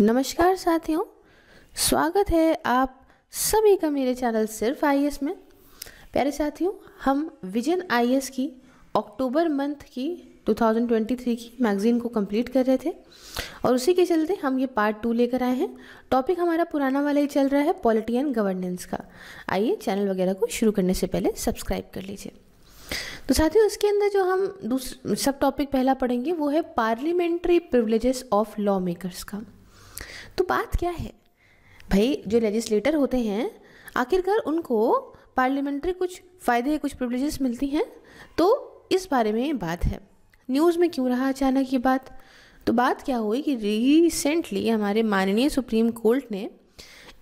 नमस्कार साथियों स्वागत है आप सभी का मेरे चैनल सिर्फ आई में प्यारे साथियों हम विजन आई की अक्टूबर मंथ की 2023 की मैगज़ीन को कंप्लीट कर रहे थे और उसी के चलते हम ये पार्ट टू लेकर आए हैं टॉपिक हमारा पुराना वाला ही चल रहा है पॉलिटी एंड गवर्नेंस का आइए चैनल वगैरह को शुरू करने से पहले सब्सक्राइब कर लीजिए तो साथियों इसके अंदर जो हम दूसरे सब टॉपिक पहला पढ़ेंगे वो है parliamentary privileges of lawmakers का तो बात क्या है भाई जो लेजिस्लेटर होते हैं आखिरकार उनको पार्लियामेंट्री कुछ फ़ायदे कुछ प्रिवलेजेस मिलती हैं तो इस बारे में बात है न्यूज़ में क्यों रहा अचानक ये बात तो बात क्या हुई कि रिसेंटली हमारे माननीय सुप्रीम कोर्ट ने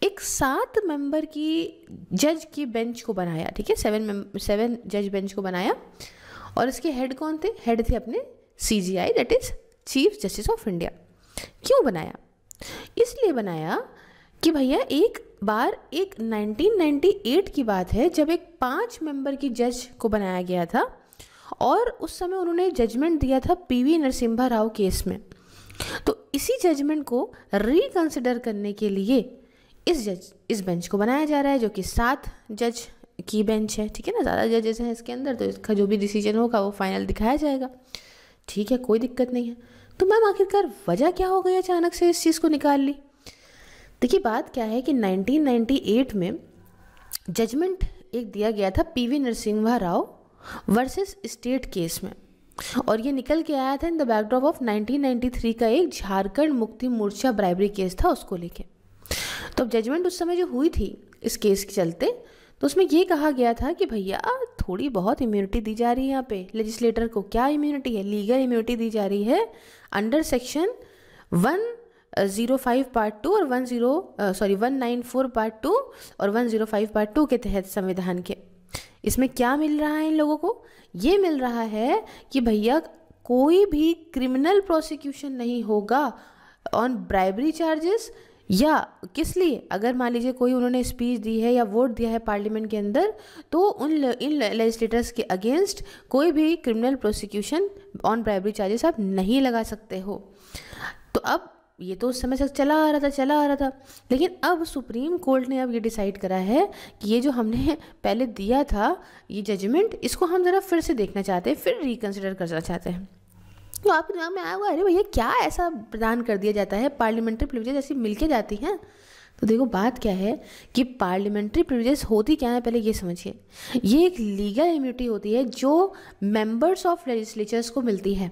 एक सात मेंबर की जज की बेंच को बनाया ठीक है सेवन सेवन जज बेंच को बनाया और इसके हेड कौन थे हेड थे अपने C J I that is chief justice of India क्यों बनाया इसलिए बनाया कि भैया एक बार एक 1998 की बात है जब एक पाँच मेंबर की जज को बनाया गया था और उस समय उन्होंने जजमेंट दिया था पीवी नरसिम्हा राव केस में तो इसी जजमेंट को रिकंसिडर करने के लिए इस जज इस बेंच को बनाया जा रहा है जो कि सात जज की बेंच है ठीक है ना ज़्यादा जजेस हैं इसके अंदर तो इसका जो भी डिसीजन होगा वो फाइनल दिखाया जाएगा ठीक है कोई दिक्कत नहीं है तो मैम आखिरकार वजह क्या हो गई अचानक से इस चीज़ को निकाल ली देखिए बात क्या है कि 1998 में जजमेंट एक दिया गया था PV Narasimha Rao versus state case में और ये निकल के आया था इन द बैकड्रॉप ऑफ 1993 का एक झारखंड मुक्ति मोर्चा ब्राइबरी केस था उसको लेके तो अब जजमेंट उस समय जो हुई थी इस केस के चलते तो उसमें ये कहा गया था कि भैया थोड़ी बहुत इम्यूनिटी दी जा रही है यहाँ पे लेजिस्लेटर को क्या इम्यूनिटी है लीगल इम्यूनिटी दी जा रही है under section one zero five part two और one zero sorry one nine four part two और one zero five part two के तहत संविधान के इसमें क्या मिल रहा है इन लोगों को ये मिल रहा है कि भैया कोई भी क्रिमिनल प्रोसिक्यूशन नहीं होगा ऑन ब्राइबरी चार्जेस या किस लिए अगर मान लीजिए कोई उन्होंने स्पीच दी है या वोट दिया है पार्लियामेंट के अंदर तो उन इन लेजिस्लेटर्स के अगेंस्ट कोई भी criminal prosecution on bribery charges आप नहीं लगा सकते हो तो अब ये तो उस समय से चला आ रहा था चला आ रहा था लेकिन अब सुप्रीम कोर्ट ने अब ये डिसाइड करा है कि ये जो हमने पहले दिया था ये जजमेंट इसको हम ज़रा फिर से देखना चाहते हैं फिर रिकन्सिडर करना चाहते हैं तो आपके दिमाग में आया हुआ अरे भैया क्या ऐसा प्रदान कर दिया जाता है पार्लियामेंट्री प्रिविलेज ऐसी मिल के जाती हैं तो देखो बात क्या है कि पार्लियामेंट्री प्रिविलेज होती क्या है पहले ये समझिए ये एक लीगल इम्यूनिटी होती है जो मेंबर्स ऑफ लेजिस्लेचर्स को मिलती है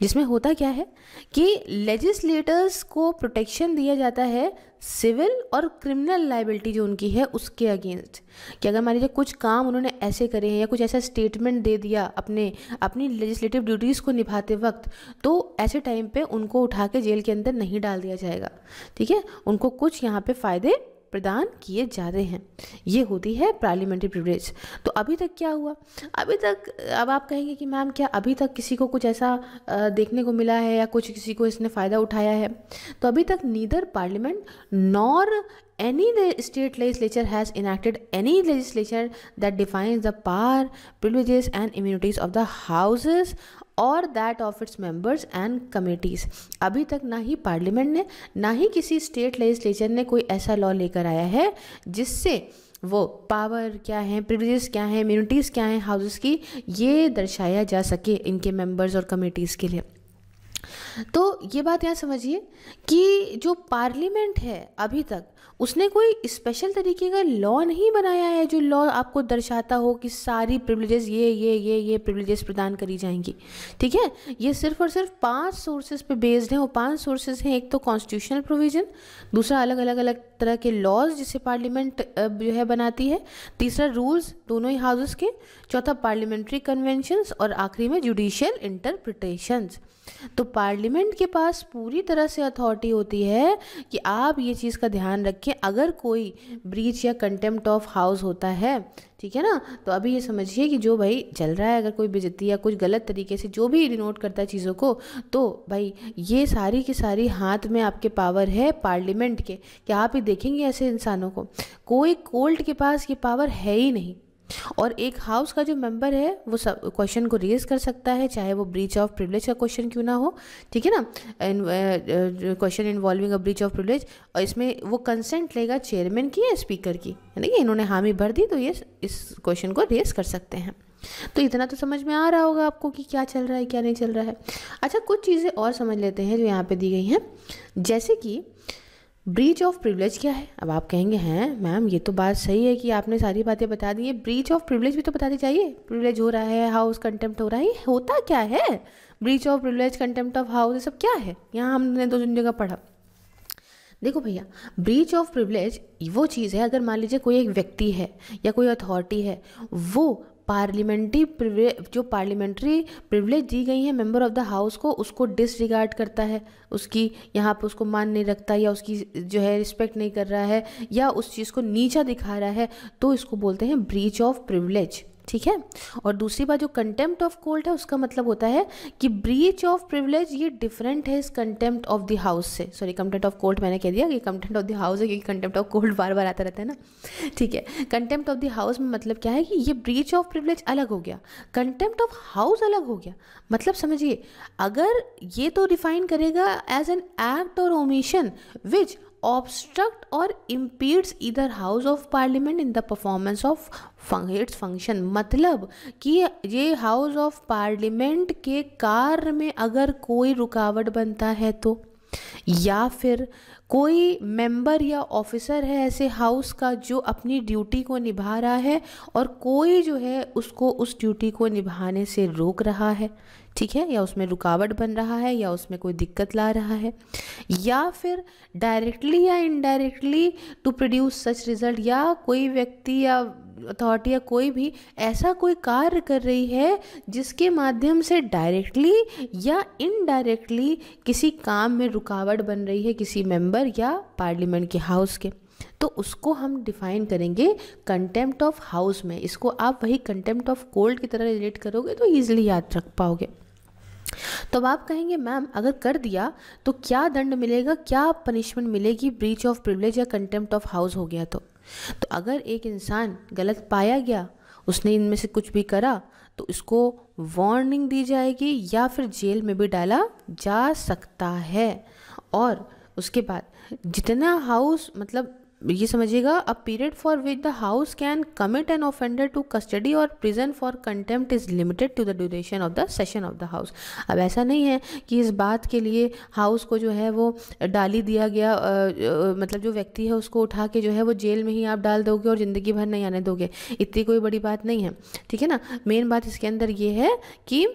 जिसमें होता क्या है कि लेजिस्लेटर्स को प्रोटेक्शन दिया जाता है सिविल और क्रिमिनल लाइबिलिटी जो उनकी है उसके अगेंस्ट कि अगर मान लीजिए कुछ काम उन्होंने ऐसे करे हैं या कुछ ऐसा स्टेटमेंट दे दिया अपने अपनी लेजिस्लेटिव ड्यूटीज़ को निभाते वक्त तो ऐसे टाइम पे उनको उठा के जेल के अंदर नहीं डाल दिया जाएगा ठीक है उनको कुछ यहाँ पे फ़ायदे प्रदान किए जा रहे हैं ये होती है पार्लियामेंट्री प्रिवरेज तो अभी तक क्या हुआ अभी तक अब आप कहेंगे कि मैम क्या अभी तक किसी को कुछ ऐसा देखने को मिला है या कुछ किसी को इसने फ़ायदा उठाया है तो अभी तक neither parliament nor any state legislature has enacted any legislation that defines the power privileges and immunities of the houses और that of its members and committees अभी तक ना ही पार्लियामेंट ने ना ही किसी स्टेट लेजिस्लेचर ने कोई ऐसा लॉ लेकर आया है जिससे वो पावर क्या है प्रिविलेज क्या है इम्यूनिटीज़ क्या हैं हाउसेस की ये दर्शाया जा सके इनके मेंबर्स और कमेटीज़ के लिए तो ये बात यहाँ समझिए कि जो पार्लियामेंट है अभी तक उसने कोई स्पेशल तरीके का लॉ नहीं बनाया है जो लॉ आपको दर्शाता हो कि सारी प्रिविलेजेस ये ये ये ये प्रिविलेजेस प्रदान करी जाएंगी ठीक है ये सिर्फ और सिर्फ पांच सोर्सेज पे बेस्ड हैं वो पांच सोर्सेज हैं एक तो कॉन्स्टिट्यूशनल प्रोविजन दूसरा अलग अलग अलग तरह के लॉज जिसे पार्लियामेंट जो है बनाती है तीसरा रूल्स दोनों ही हाउसेस के चौथा पार्लियामेंट्री कन्वेंशंस और आखिरी में जुडिशियल इंटरप्रिटेशंस तो पार्लियामेंट के पास पूरी तरह से अथॉरिटी होती है कि आप ये चीज़ का ध्यान रखें अगर कोई ब्रीच या कंटेम्प्ट ऑफ हाउस होता है ठीक है ना तो अभी ये समझिए कि जो भाई चल रहा है अगर कोई बेजती या कुछ गलत तरीके से जो भी डिनोट करता है चीज़ों को तो भाई ये सारी की सारी हाथ में आपके पावर है पार्लियामेंट के कि आप ही देखेंगे ऐसे इंसानों को कोई कोल्ट के पास ये पावर है ही नहीं और एक हाउस का जो मेंबर है वो सब क्वेश्चन को रेज कर सकता है चाहे वो ब्रीच ऑफ प्रिविलेज का क्वेश्चन क्यों ना हो ठीक है ना question involving a breach of privilege और इसमें वो कंसेंट लेगा चेयरमैन की या स्पीकर की है ना कि इन्होंने हामी भर दी तो ये इस क्वेश्चन को रेज कर सकते हैं तो इतना तो समझ में आ रहा होगा आपको कि क्या चल रहा है क्या नहीं चल रहा है अच्छा कुछ चीज़ें और समझ लेते हैं जो यहाँ पर दी गई हैं जैसे कि ब्रीच ऑफ प्रिविलेज क्या है अब आप कहेंगे हैं हाँ, मैम ये तो बात सही है कि आपने सारी बातें बता दी है ब्रीच ऑफ प्रिविलेज भी तो दी चाहिए प्रिविलेज हो रहा है हाउस कंटेम्प्ट हो रहा है होता क्या है breach of privilege contempt of house ये सब क्या है यहाँ हमने दो तीन जगह पढ़ा देखो भैया ब्रीच ऑफ प्रिविलेज वो चीज़ है अगर मान लीजिए कोई एक व्यक्ति है या कोई अथॉरिटी है वो पार्लियामेंट्री जो पार्लियामेंट्री प्रिवलेज दी गई है मेंबर ऑफ द हाउस को उसको डिसरिगार्ड करता है उसकी यहाँ पर उसको मान नहीं रखता या उसकी जो है रिस्पेक्ट नहीं कर रहा है या उस चीज़ को नीचा दिखा रहा है तो इसको बोलते हैं ब्रीच ऑफ प्रिवलेज ठीक है और दूसरी बात जो कंटेम्प्ट ऑफ कोर्ट है उसका मतलब होता है कि ब्रीच ऑफ प्रिविलेज ये डिफरेंट है इस कंटेम्प्ट ऑफ द हाउस से सॉरी कंटेंट ऑफ कोर्ट मैंने कह दिया कि कंटेंट ऑफ द हाउस है क्योंकि कंटेंट ऑफ कोर्ट बार बार आता रहता है ना ठीक है कंटेम्प्ट ऑफ द हाउस में मतलब क्या है कि ये ब्रीच ऑफ प्रिविलेज अलग हो गया कंटेम्प्ट ऑफ हाउस अलग हो गया मतलब समझिए अगर ये तो डिफाइन करेगा एज एन एक्ट और ओमिशन विच ऑब्स्ट्रक्ट और impedes either house of parliament in the performance of its function मतलब कि ये हाउस ऑफ पार्लियामेंट के कार्य में अगर कोई रुकावट बनता है तो या फिर कोई मेंबर या ऑफिसर है ऐसे हाउस का जो अपनी ड्यूटी को निभा रहा है और कोई जो है उसको उस ड्यूटी को निभाने से रोक रहा है ठीक है या उसमें रुकावट बन रहा है या उसमें कोई दिक्कत ला रहा है या फिर डायरेक्टली या indirectly to produce such result या कोई व्यक्ति या अथॉरिटी या कोई भी ऐसा कोई कार्य कर रही है जिसके माध्यम से डायरेक्टली या इनडायरेक्टली किसी काम में रुकावट बन रही है किसी मेंबर या पार्लियामेंट के हाउस के तो उसको हम डिफाइन करेंगे कंटेम्प्ट ऑफ हाउस में इसको आप वही कंटेम्प्ट ऑफ कोल्ड की तरह रिलेट करोगे तो ईजिली याद रख पाओगे तो अब आप कहेंगे मैम अगर कर दिया तो क्या दंड मिलेगा क्या पनिशमेंट मिलेगी ब्रीच ऑफ प्रिविलेज या कंटेम्प्ट ऑफ हाउस हो गया तो तो अगर एक इंसान गलत पाया गया उसने इनमें से कुछ भी करा तो उसको वार्निंग दी जाएगी या फिर जेल में भी डाला जा सकता है और उसके बाद जितना हाउस मतलब ये समझिएगा a period for which the house can commit an offender to custody और prison for contempt is limited to the duration of the session of the house अब ऐसा नहीं है कि इस बात के लिए हाउस को जो है वो डाली दिया गया आ, आ, मतलब जो व्यक्ति है उसको उठा के जो है वो जेल में ही आप डाल दोगे और ज़िंदगी भर नहीं आने दोगे इतनी कोई बड़ी बात नहीं है ठीक है ना मेन बात इसके अंदर ये है कि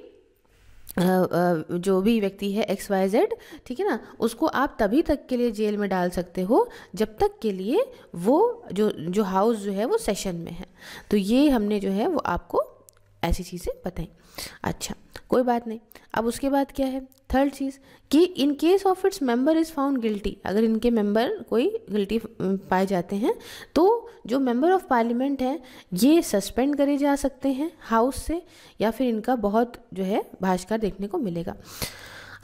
जो भी व्यक्ति है एक्स वाई जेड ठीक है ना उसको आप तभी तक के लिए जेल में डाल सकते हो जब तक के लिए वो जो जो हाउस जो है वो सेशन में है तो ये हमने जो है वो आपको ऐसी चीज़ें बताई अच्छा कोई बात नहीं अब उसके बाद क्या है थर्ड चीज़ कि in case of its member is found guilty अगर इनके मेंबर कोई गिल्टी पाए जाते हैं तो जो मेंबर ऑफ पार्लियामेंट हैं ये सस्पेंड करे जा सकते हैं हाउस से या फिर इनका बहुत जो है भाषकर देखने को मिलेगा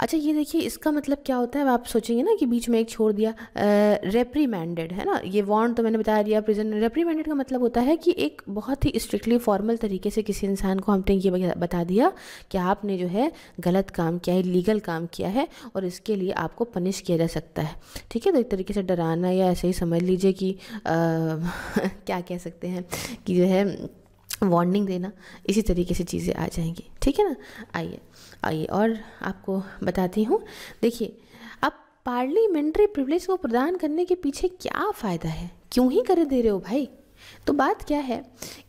अच्छा ये देखिए इसका मतलब क्या होता है आप सोचेंगे ना कि बीच में एक छोड़ दिया रेप्रीमेंडेड है ना ये वॉन्ट तो मैंने बता दिया प्रिजन रेप्रीमेंडेड का मतलब होता है कि एक बहुत ही स्ट्रिक्टली फॉर्मल तरीके से किसी इंसान को हमने ये बता दिया कि आपने जो है गलत काम किया है लीगल काम किया है और इसके लिए आपको पनिश किया जा सकता है ठीक है तो एक तरीके से डराना या ऐसे ही समझ लीजिए कि आ, क्या कह सकते हैं कि जो है वार्निंग देना इसी तरीके से चीज़ें आ जाएंगी ठीक है ना आइए आइए और आपको बताती हूँ देखिए अब पार्लियामेंट्री प्रिवलेज को प्रदान करने के पीछे क्या फ़ायदा है क्यों ही कर दे रहे हो भाई तो बात क्या है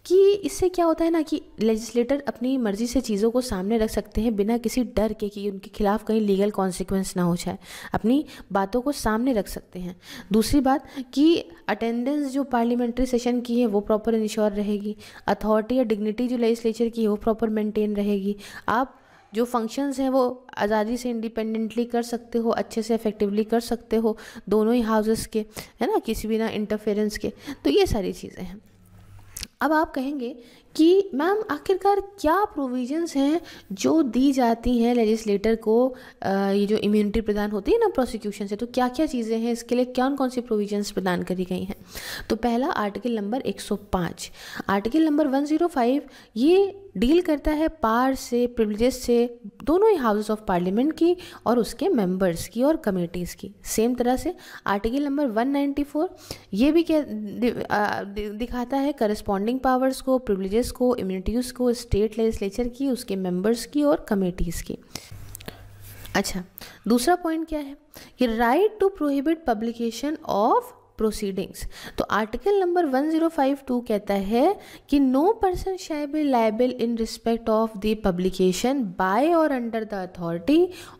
कि इससे क्या होता है ना कि लेजिस्लेटर अपनी मर्ज़ी से चीज़ों को सामने रख सकते हैं बिना किसी डर के कि उनके खिलाफ कहीं लीगल कॉन्सिक्वेंस ना हो जाए अपनी बातों को सामने रख सकते हैं दूसरी बात कि अटेंडेंस जो पार्लियामेंट्री सेशन की है वो प्रॉपर इंश्योर रहेगी अथॉरिटी या डिग्निटी जो लेजिस्लेचर की है वो प्रॉपर मेंटेन रहेगी आप जो फंक्शंस हैं वो आज़ादी से इंडिपेंडेंटली कर सकते हो अच्छे से इफेक्टिवली कर सकते हो दोनों ही हाउसेस के है ना किसी बिना इंटरफेरेंस के तो ये सारी चीज़ें हैं अब आप कहेंगे कि मैम आखिरकार क्या प्रोविजंस हैं जो दी जाती हैं लेजिस्लेटर को आ, ये जो इम्यूनिटी प्रदान होती है ना प्रोसिक्यूशन से तो क्या क्या चीज़ें हैं इसके लिए कौन कौन सी प्रोविजंस प्रदान करी गई हैं तो पहला आर्टिकल नंबर 105 आर्टिकल नंबर 105 ये डील करता है पार से प्रिविलेज से दोनों ही हाउसेस ऑफ पार्लियामेंट की और उसके मेंबर्स की और कमेटीज़ की सेम तरह से आर्टिकल नंबर 194 ये भी क्या दिखाता है करस्पॉन्डिंग पावर्स को प्रिविलेजेस को इम्यूनिटीज़ को स्टेट लेजिस्लेचर की उसके मेंबर्स की और कमेटीज़ की अच्छा दूसरा पॉइंट क्या है कि right to prohibit publication of proceedings तो आर्टिकल नंबर 1052 कहता है कि no person shall be liable in respect of the publication by और under the authority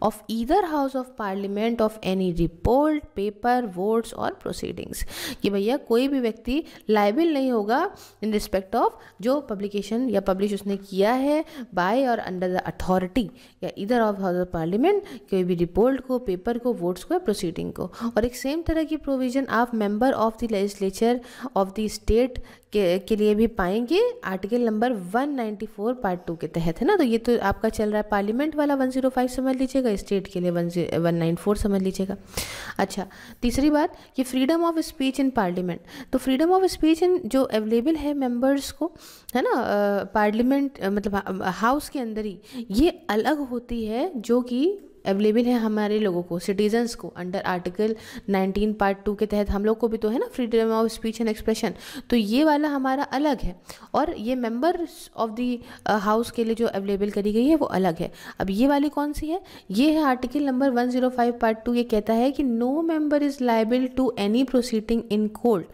of either house of parliament of any report paper votes और proceedings कि भैया कोई भी व्यक्ति लाइबल नहीं होगा इन रिस्पेक्ट ऑफ जो पब्लिकेशन या पब्लिश उसने किया है बाय और अंडर द अथॉरिटी या इधर ऑफ हाउस ऑफ पार्लियामेंट कोई भी रिपोर्ट को पेपर को वोट्स को या प्रोसीडिंग को और एक सेम तरह की प्रोविजन आप member of the legislature of the state के, लिए भी पाएंगे आर्टिकल नंबर 194 पार्ट टू के तहत है ना तो ये तो आपका चल रहा है पार्लियामेंट वाला 105 समझ लीजिएगा स्टेट के लिए वन वन समझ लीजिएगा अच्छा तीसरी बात कि freedom of speech in parliament तो फ्रीडम ऑफ स्पीच इन जो अवेलेबल है मेंबर्स को है ना पार्लियामेंट मतलब हाउस के अंदर ही ये अलग होती है जो कि अवेलेबल है हमारे लोगों को सिटीजन्स को अंडर आर्टिकल 19 पार्ट टू के तहत हम लोग को भी तो है ना freedom of speech and expression तो ये वाला हमारा अलग है और ये मेंबर्स ऑफ दी हाउस के लिए जो अवेलेबल करी गई है वो अलग है अब ये वाली कौन सी है ये है आर्टिकल नंबर 105 पार्ट टू ये कहता है कि no member is liable to any proceeding in court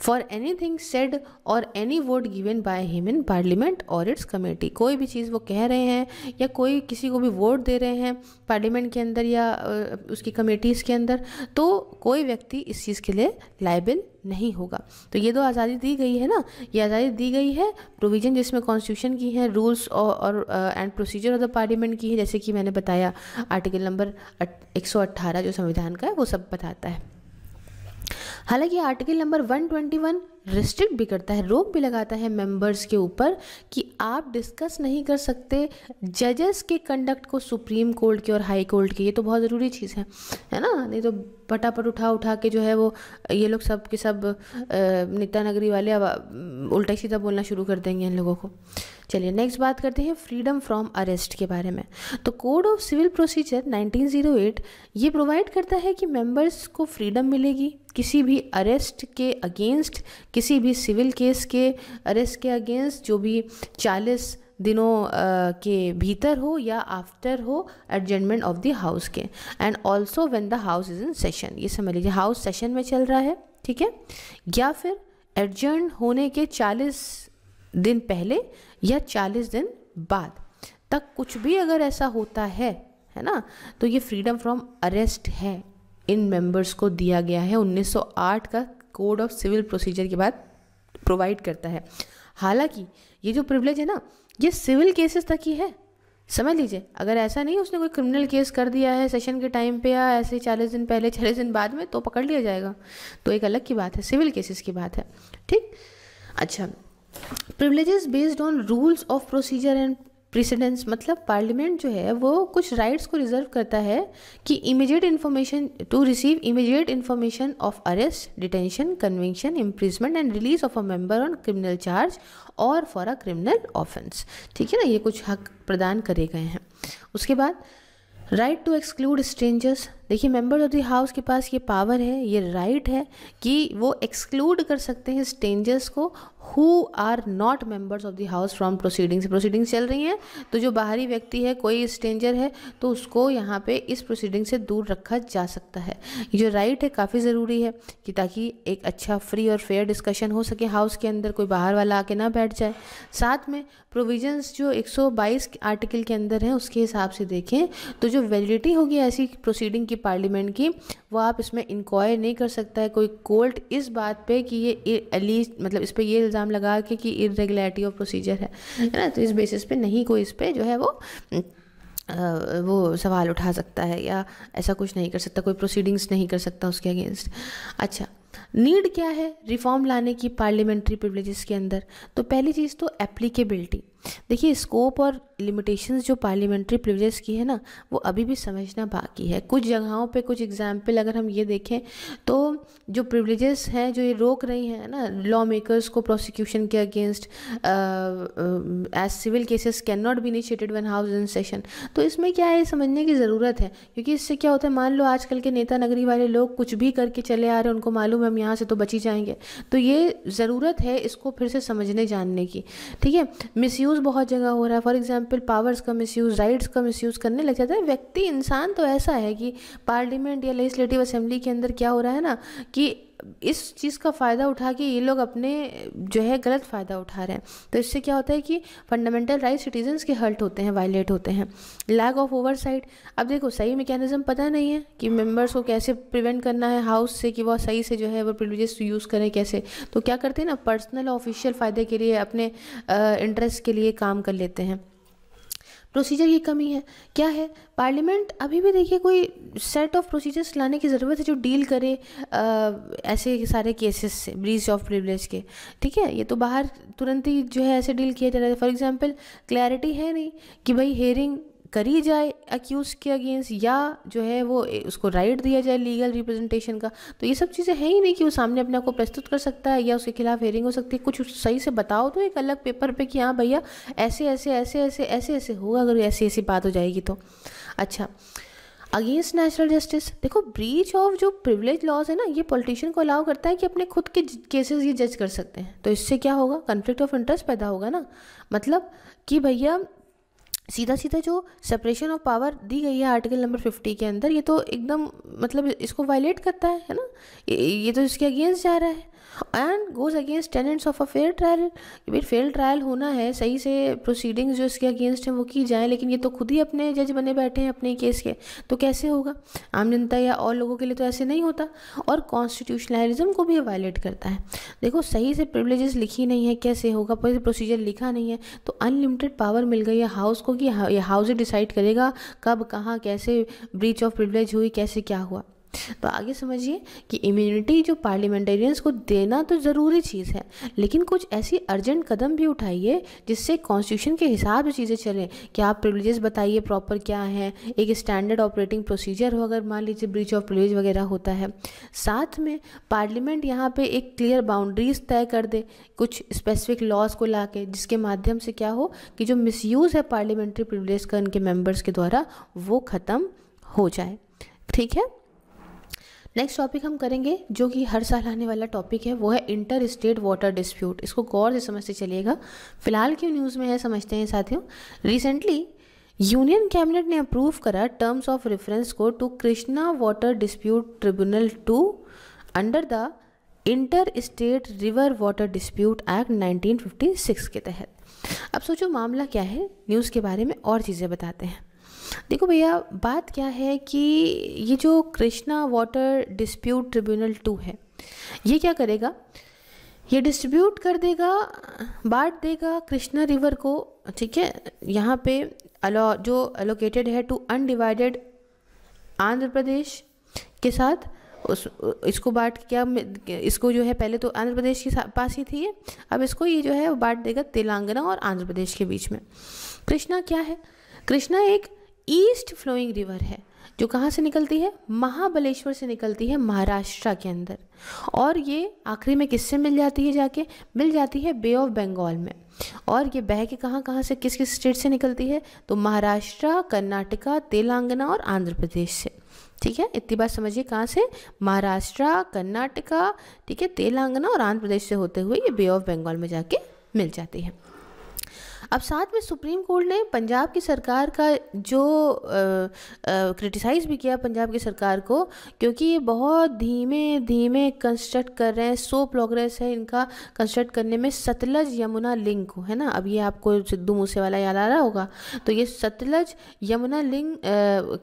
for anything said और any vote given by him in parliament और इट्स कमेटी कोई भी चीज़ वो कह रहे हैं या कोई किसी को भी वोट दे रहे हैं पार्लियामेंट के अंदर या उसकी कमेटीज़ के अंदर तो कोई व्यक्ति इस चीज़ के लिए लाइबल नहीं होगा तो ये दो आज़ादी दी गई है ना ये आज़ादी दी गई है प्रोविज़न जिसमें कॉन्स्टिट्यूशन की है रूल्स और and procedure of the parliament की है जैसे कि मैंने बताया आर्टिकल नंबर एक जो संविधान का है वो सब बताता है हालांकि आर्टिकल नंबर 121 रिस्ट्रिक्ट भी करता है रोक भी लगाता है मेंबर्स के ऊपर कि आप डिस्कस नहीं कर सकते जजेस के कंडक्ट को सुप्रीम कोर्ट के और हाई कोर्ट के ये तो बहुत ज़रूरी चीज़ है है ना नहीं तो फटाफट उठा उठा के जो है वो ये लोग सब के सब नित्या नगरी वाले अब उल्टा सीधा बोलना शुरू कर देंगे इन लोगों को चलिए नेक्स्ट बात करते हैं फ्रीडम फ्रॉम अरेस्ट के बारे में तो कोड ऑफ सिविल प्रोसीजर 1908 ये प्रोवाइड करता है कि मेंबर्स को फ्रीडम मिलेगी किसी भी अरेस्ट के अगेंस्ट किसी भी सिविल केस के अरेस्ट के अगेंस्ट जो भी चालीस दिनों के भीतर हो या आफ्टर हो एडजमेंट ऑफ द हाउस के and also when the house is in session ये समझ लीजिए हाउस सेशन में चल रहा है ठीक है या फिर एडजर्न होने के 40 दिन पहले या 40 दिन बाद तक कुछ भी अगर ऐसा होता है है ना तो ये फ्रीडम फ्रॉम अरेस्ट है इन मेंबर्स को दिया गया है 1908 का कोड ऑफ सिविल प्रोसीजर के बाद प्रोवाइड करता है हालांकि ये जो प्रिवलेज है ना ये सिविल केसेस तक ही है समझ लीजिए अगर ऐसा नहीं उसने कोई क्रिमिनल केस कर दिया है सेशन के टाइम पे या ऐसे चालीस दिन पहले चालीस दिन बाद में तो पकड़ लिया जाएगा तो एक अलग की बात है सिविल केसेस की बात है ठीक अच्छा privileges based on rules of procedure and precedence मतलब पार्लियामेंट जो है वो कुछ राइट्स को रिजर्व करता है कि immediate information to receive immediate information of arrest detention conviction imprisonment and release of a member on criminal charge और फॉर अ क्रिमिनल ऑफेंस ठीक है ना ये कुछ हक प्रदान करे गए हैं उसके बाद राइट टू एक्सक्लूड स्ट्रेंजर्स देखिए मेंबर्स ऑफ द हाउस के पास ये पावर है ये राइट right है कि वो एक्सक्लूड कर सकते हैं स्ट्रेंजर्स को who are not members of the house from proceedings proceedings चल रही हैं तो जो बाहरी व्यक्ति है कोई स्ट्रेंजर है तो उसको यहाँ पे इस प्रोसीडिंग से दूर रखा जा सकता है जो राइट right है काफ़ी ज़रूरी है कि ताकि एक अच्छा फ्री और फेयर डिस्कशन हो सके हाउस के अंदर कोई बाहर वाला आके ना बैठ जाए साथ में प्रोविजन्स जो एक आर्टिकल के अंदर हैं उसके हिसाब से देखें तो जो वैलिडिटी होगी ऐसी प्रोसीडिंग की की पार्लियामेंट की वो आप इसमें इंक्वायर नहीं कर सकता है कोई कोर्ट इस बात पे कि ये अली मतलब इस पर ये इल्ज़ाम लगा के कि इरेगुलरिटी ऑफ प्रोसीजर है है ना तो इस बेसिस पे नहीं कोई इस पर जो है वो वो सवाल उठा सकता है या ऐसा कुछ नहीं कर सकता कोई प्रोसीडिंग्स नहीं कर सकता उसके अगेंस्ट अच्छा नीड क्या है रिफॉर्म लाने की पार्लियामेंट्री प्रिवलेजेस के अंदर तो पहली चीज़ तो एप्लीकेबिलिटी देखिए स्कोप और लिमिटेशंस जो पार्लियामेंट्री प्रिविलेज की है ना वो अभी भी समझना बाकी है कुछ जगहों पे कुछ एग्जाम्पल अगर हम ये देखें तो जो प्रिविलेजेस हैं जो ये रोक रही हैं ना लॉ मेकर्स को प्रोसिक्यूशन के against as civil cases cannot be initiated when house in session तो इसमें क्या है समझने की ज़रूरत है क्योंकि इससे क्या होता है मान लो आजकल के नेता नगरी वाले लोग कुछ भी करके चले आ रहे हैं उनको मालूम है हम यहाँ से तो बची जाएंगे तो ये ज़रूरत है इसको फिर से समझने जानने की ठीक है मिस मिसयूज़ बहुत जगह हो रहा है फॉर एग्जांपल पावर्स का मिसयूज़ राइट्स का मिसयूज़ करने लग जाता है व्यक्ति इंसान तो ऐसा है कि पार्लियामेंट या लेजिस्लेटिव असेंबली के अंदर क्या हो रहा है ना कि इस चीज़ का फ़ायदा उठा के ये लोग अपने जो है गलत फ़ायदा उठा रहे हैं तो इससे क्या होता है कि फंडामेंटल राइट सिटीजन्स के हर्ट होते हैं वायलेट होते हैं लैक ऑफ ओवरसाइट अब देखो सही मैकेनिज़्म पता नहीं है कि मेम्बर्स को कैसे प्रिवेंट करना है हाउस से कि वह सही से जो है वो प्रिविलेज यूज़ करें कैसे तो क्या करते हैं ना पर्सनल ऑफिशियल फ़ायदे के लिए अपने इंटरेस्ट के लिए काम कर लेते हैं प्रोसीजर की कमी है क्या है पार्लियामेंट अभी भी देखिए कोई सेट ऑफ प्रोसीजर्स लाने की ज़रूरत है जो डील करे आ, ऐसे सारे केसेस से ब्रीज ऑफ प्रिवलेज के ठीक है ये तो बाहर तुरंत ही जो है ऐसे डील किया जा रहा है फॉर एग्जाम्पल क्लैरिटी है नहीं कि भाई हेयरिंग करी जाए अक्यूज़ के अगेंस्ट या जो है वो उसको राइट दिया जाए लीगल रिप्रेजेंटेशन का तो ये सब चीज़ें हैं ही नहीं कि वो सामने अपने आपको प्रस्तुत कर सकता है या उसके खिलाफ हेयरिंग हो सकती है कुछ सही से बताओ तो एक अलग पेपर पे कि हाँ भैया ऐसे ऐसे ऐसे ऐसे ऐसे ऐसे होगा अगर ऐसी ऐसी बात हो जाएगी तो अच्छा अगेंस्ट नेशनल जस्टिस देखो ब्रीच ऑफ जो प्रिविलेज लॉज है ना ये पॉलिटिशियन को अलाउ करता है कि अपने खुद के केसेस ये जज कर सकते हैं तो इससे क्या होगा कन्फ्लिक्ट ऑफ इंटरेस्ट पैदा होगा ना मतलब कि भैया सीधा सीधा जो सेपरेशन ऑफ पावर दी गई है आर्टिकल नंबर फिफ्टी के अंदर ये तो एकदम मतलब इसको वायलेट करता है है ना ये, ये तो इसके अगेंस्ट जा रहा है and goes against tenets of a fair trial कि भाई फेयर ट्रायल होना है सही से प्रोसीडिंग्स जो इसके अगेंस्ट हैं वो की जाएँ लेकिन ये तो खुद ही अपने जज बने बैठे हैं अपने केस के तो कैसे होगा आम जनता या और लोगों के लिए तो ऐसे नहीं होता और कॉन्स्टिट्यूशनलिज्म को भी वायलेट करता है देखो सही से प्रिवलेजेस लिखी नहीं है कैसे होगा प्रोसीजर लिखा नहीं है तो अनलिमिटेड पावर मिल गई है हाउस को कि हाउस डिसाइड करेगा कब कहाँ कैसे ब्रीच ऑफ प्रिवलेज हुई कैसे क्या हुआ तो आगे समझिए कि इम्यूनिटी जो पार्लियामेंटेरियंस को देना तो ज़रूरी चीज़ है लेकिन कुछ ऐसी अर्जेंट कदम भी उठाइए जिससे कॉन्स्टिट्यूशन के हिसाब से चीज़ें चलें कि आप प्रिविलेज बताइए प्रॉपर क्या है एक स्टैंडर्ड ऑपरेटिंग प्रोसीजर हो अगर मान लीजिए ब्रीच ऑफ प्रिवलेज वगैरह होता है साथ में पार्लियामेंट यहाँ पर एक क्लियर बाउंड्रीज तय कर दे कुछ स्पेसिफिक लॉज को ला के जिसके माध्यम से क्या हो कि जो मिसयूज़ है पार्लियामेंट्री प्रिवेज का इनके मेम्बर्स के द्वारा वो ख़त्म हो जाए ठीक है नेक्स्ट टॉपिक हम करेंगे जो कि हर साल आने वाला टॉपिक है वो है इंटर स्टेट वाटर डिस्प्यूट इसको गौर से समझते चलिएगा फिलहाल क्यों न्यूज़ में है समझते हैं साथियों रिसेंटली यूनियन कैबिनेट ने अप्रूव करा टर्म्स ऑफ रेफरेंस को to Krishna water dispute tribunal two under the inter state river water dispute act 1956 के तहत अब सोचो मामला क्या है न्यूज़ के बारे में और चीज़ें बताते हैं देखो भैया बात क्या है कि ये जो Krishna water dispute tribunal two है ये क्या करेगा ये डिस्ट्रीब्यूट कर देगा बांट देगा कृष्णा रिवर को ठीक है यहाँ पे अलो जो अलोकेटेड है टू अनडिवाइडेड आंध्र प्रदेश के साथ उस इसको बांट क्या इसको जो है पहले तो आंध्र प्रदेश के पास ही थी ये अब इसको ये जो है बांट देगा तेलंगाना और आंध्र प्रदेश के बीच में कृष्णा क्या है कृष्णा एक ईस्ट फ्लोइंग रिवर है जो कहाँ से निकलती है महाबलेश्वर से निकलती है महाराष्ट्र के अंदर और ये आखिरी में किससे मिल जाती है जाके मिल जाती है बे ऑफ बंगाल में और ये बह के कहाँ कहाँ से किस किस स्टेट से निकलती है तो महाराष्ट्र कर्नाटका तेलंगाना और आंध्र प्रदेश से ठीक है इतनी बात समझिए कहाँ से महाराष्ट्र कर्नाटका ठीक है तेलंगाना और आंध्र प्रदेश से होते हुए ये बे ऑफ बंगाल में जाके मिल जाती है अब साथ में सुप्रीम कोर्ट ने पंजाब की सरकार का जो क्रिटिसाइज़ भी किया पंजाब की सरकार को क्योंकि ये बहुत धीमे धीमे कंस्ट्रक्ट कर रहे हैं सो प्रोग्रेस है इनका कंस्ट्रक्ट करने में सतलज यमुना लिंक को है ना अब ये आपको सिद्धू मूसे वाला याद आ रहा होगा तो ये सतलज यमुना लिंक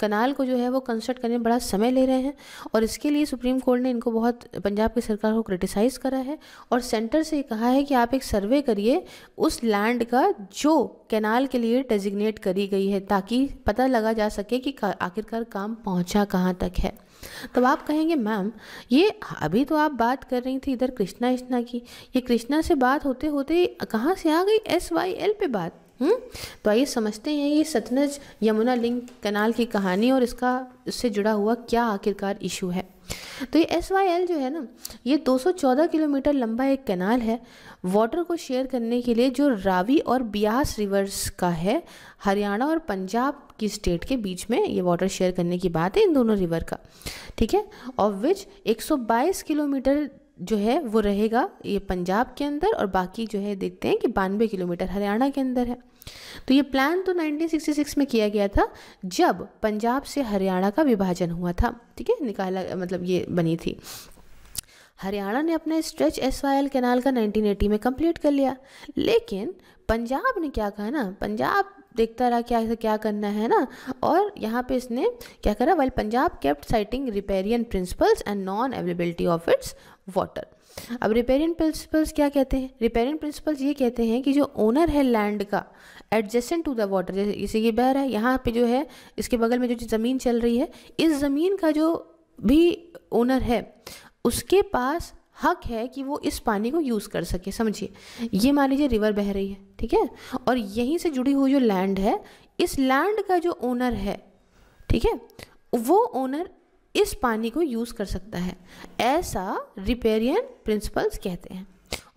कनाल को जो है वो कंस्ट्रक्ट करने में बड़ा समय ले रहे हैं और इसके लिए सुप्रीम कोर्ट ने इनको बहुत पंजाब की सरकार को क्रिटिसाइज़ करा है और सेंटर से कहा है कि आप एक सर्वे करिए उस लैंड का जो कैनाल के लिए डेजिग्नेट करी गई है ताकि पता लगा जा सके कि आखिरकार काम पहुंचा कहाँ तक है तब आप कहेंगे मैम ये अभी तो आप बात कर रही थी इधर कृष्णा इष्णा की ये कृष्णा से बात होते होते कहाँ से आ गई एस वाई एल पे बात हुँ? हम्म? तो आइए समझते हैं ये सतनज यमुना लिंक कनाल की कहानी और इसका इससे जुड़ा हुआ क्या आखिरकार इशू है तो ये एस वाई एल जो है ना ये 214 किलोमीटर लंबा एक कैनाल है वाटर को शेयर करने के लिए जो रावी और ब्यास रिवर्स का है हरियाणा और पंजाब की स्टेट के बीच में ये वाटर शेयर करने की बात है इन दोनों रिवर का ठीक है ऑफ विच 122 किलोमीटर जो है वो रहेगा ये पंजाब के अंदर और बाकी जो है देखते हैं कि बानवे किलोमीटर हरियाणा के अंदर है तो ये प्लान तो 1966 में किया गया था जब पंजाब से हरियाणा का विभाजन हुआ था ठीक है निकाला मतलब ये बनी थी हरियाणा ने अपना stretch S Y L canal का 1980 में कंप्लीट कर लिया लेकिन पंजाब ने क्या कहा ना पंजाब देखता रहा क्या क्या करना है ना और यहाँ पे इसने क्या करा well Punjab kept citing riparian principles and non availability of its water अब रिपेरियन प्रिंसिपल्स क्या कहते हैं रिपेरियन प्रिंसिपल्स ये कहते हैं कि जो ओनर है लैंड का एडजस्टेंट टू द वाटर जैसे जैसे ये बह रहा है यहाँ पे जो है इसके बगल में जो ज़मीन चल रही है इस ज़मीन का जो भी ओनर है उसके पास हक है कि वो इस पानी को यूज़ कर सके समझिए ये मान लीजिए रिवर बह रही है ठीक है और यहीं से जुड़ी हुई जो लैंड है इस लैंड का जो ओनर है ठीक है वो ओनर इस पानी को यूज़ कर सकता है ऐसा रिपेरियन प्रिंसिपल्स कहते हैं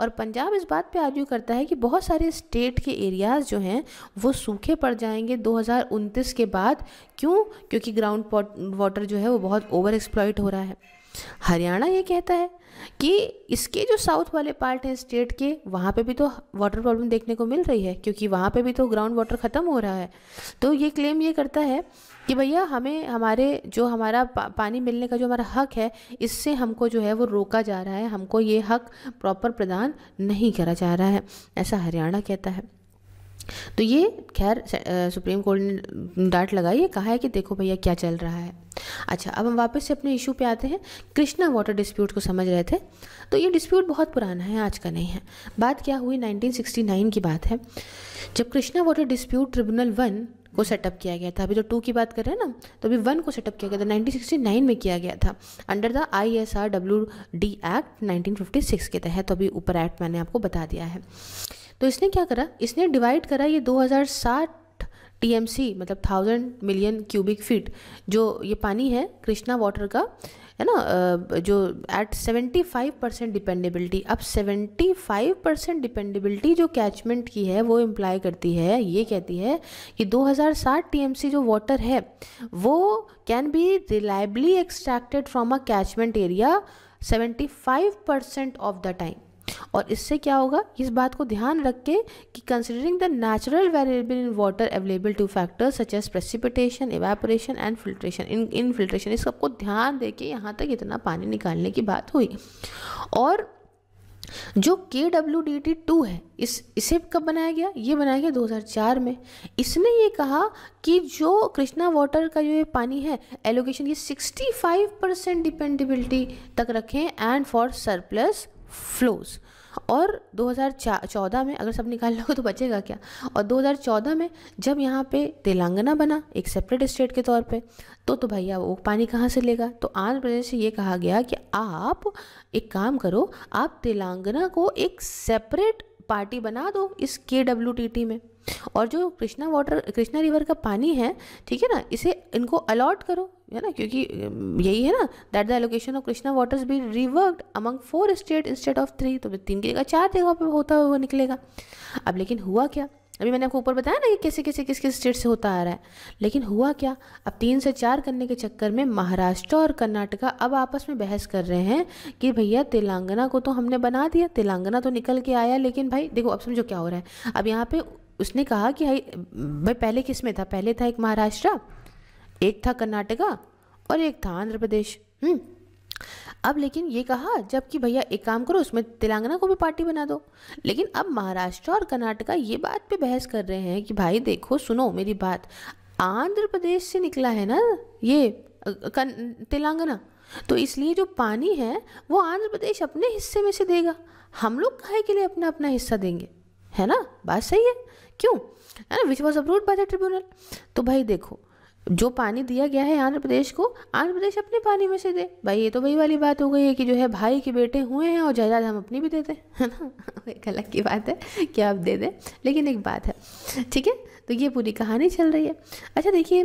और पंजाब इस बात पे आर्ग्यू करता है कि बहुत सारे स्टेट के एरियाज़ जो हैं वो सूखे पड़ जाएंगे दो के बाद क्यों क्योंकि ग्राउंड वाटर जो है वो बहुत ओवर एक्सप्लॉयट हो रहा है हरियाणा ये कहता है कि इसके जो साउथ वाले पार्ट हैं स्टेट के वहाँ पे भी तो वाटर प्रॉब्लम देखने को मिल रही है क्योंकि वहाँ पे भी तो ग्राउंड वाटर ख़त्म हो रहा है तो ये क्लेम ये करता है कि भैया हमें हमारे जो हमारा पा, पानी मिलने का जो हमारा हक है इससे हमको जो है वो रोका जा रहा है हमको ये हक प्रॉपर प्रदान नहीं करा जा रहा है ऐसा हरियाणा कहता है तो ये खैर सुप्रीम कोर्ट ने डांट लगाई है कहा है कि देखो भैया क्या चल रहा है अच्छा अब हम वापस से अपने इशू पे आते हैं कृष्णा वाटर डिस्प्यूट को समझ रहे थे तो ये डिस्प्यूट बहुत पुराना है आज का नहीं है बात क्या हुई 1969 की बात है जब Krishna water dispute tribunal one को सेटअप किया गया था अभी तो टू की बात कर रहे हैं ना तो अभी वन को सेटअप किया गया था नाइनटीन में किया गया था under the I S R W D act nineteen के तहत तो अभी ऊपर एक्ट मैंने आपको बता दिया है तो इसने क्या करा इसने डिवाइड करा ये 2060 टीएमसी मतलब थाउजेंड मिलियन क्यूबिक फीट जो ये पानी है कृष्णा वाटर का है ना जो एट 75 परसेंट डिपेंडेबिलिटी अब 75 परसेंट डिपेंडेबिलिटी जो कैचमेंट की है वो इम्प्लाई करती है ये कहती है कि 2060 टीएमसी जो वाटर है वो can be reliably extracted from a catchment area 75 percent of the time और इससे क्या होगा इस बात को ध्यान रख के कि considering the natural variable in water available to factors such as precipitation evaporation and filtration in in filtration इस सबको ध्यान दे के यहाँ तक इतना पानी निकालने की बात हुई और जो के डब्ल्यू डी टी टू है इस इसे कब बनाया गया ये बनाया गया 2004 में इसने ये कहा कि जो कृष्णा वाटर का जो ये पानी है एलोकेशन ये 65 परसेंट डिपेंडेबिलिटी तक रखें एंड फॉर सरप्लस फ्लोज और 2014 में अगर सब निकाल लोगे तो बचेगा क्या और 2014 में जब यहाँ पे तेलंगाना बना एक सेपरेट स्टेट के तौर पे तो तो भैया वो पानी कहाँ से लेगा तो आंध्र प्रदेश से ये कहा गया कि आप एक काम करो आप तेलंगाना को एक सेपरेट पार्टी बना दो इस के डब्ल्यू टी टी में और जो कृष्णा वाटर कृष्णा रिवर का पानी है ठीक है ना इसे इनको अलॉट करो है ना क्योंकि यही है ना that the allocation of Krishna waters be reworked among four state instead of three तो तीन की जगह चार जगह पर होता हुआ निकलेगा अब लेकिन हुआ क्या अभी मैंने आपको ऊपर बताया ना कि कैसे कैसे किस किस स्टेट से होता आ रहा है लेकिन हुआ क्या अब तीन से चार करने के चक्कर में महाराष्ट्र और कर्नाटका अब आपस में बहस कर रहे हैं कि भैया तेलंगाना को तो हमने बना दिया तेलंगाना तो निकल के आया लेकिन भाई देखो अब समझो क्या हो रहा है अब यहाँ पे उसने कहा कि भाई भाई पहले किस में था पहले था एक महाराष्ट्र एक था कर्नाटका और एक था आंध्र प्रदेश हम्म अब लेकिन ये कहा जबकि भैया एक काम करो उसमें तेलंगाना को भी पार्टी बना दो लेकिन अब महाराष्ट्र और कर्नाटका ये बात पे बहस कर रहे हैं कि भाई देखो सुनो मेरी बात आंध्र प्रदेश से निकला है ना ये तेलंगाना तो इसलिए जो पानी है वो आंध्र प्रदेश अपने हिस्से में से देगा हम लोग कहे के लिए अपना अपना हिस्सा देंगे है ना बात सही है क्यों है ना which was approve by the tribunal तो भाई देखो जो पानी दिया गया है आंध्र प्रदेश को आंध्र प्रदेश अपने पानी में से दे भाई ये तो वही वाली बात हो गई है कि जो है भाई के बेटे हुए हैं और जायदाद हम अपनी भी देते हैं है ना एक अलग की बात है कि आप दे दें लेकिन एक बात है ठीक है तो ये पूरी कहानी चल रही है अच्छा देखिए